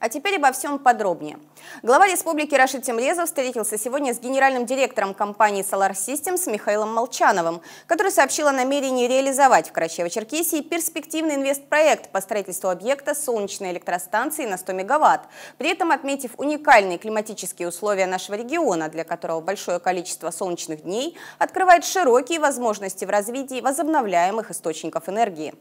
А теперь обо всем подробнее. Глава республики Рашид Темрезов встретился сегодня с генеральным директором компании Solar Systems Михаилом Молчановым, который сообщил о намерении реализовать в Карачаево-Черкесии перспективный инвестпроект по строительству объекта солнечной электростанции на 100 мегаватт, при этом отметив уникальные климатические условия нашего региона, для которого большое количество солнечных дней открывает широкие возможности в развитии возобновляемых источников энергии.